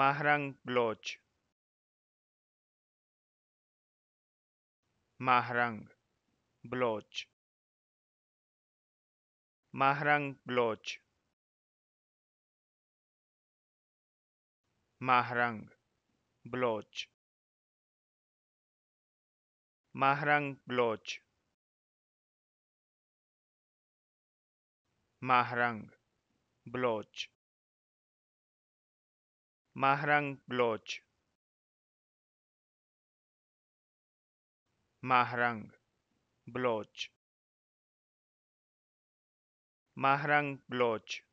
Mahram Bloch Mahrang Bloch Mahrang Bloch Mahrang Bloch Mahrang Bloch Mahrang Bloch Mahrang Lodge Mahrang Lodge Mahrang Lodge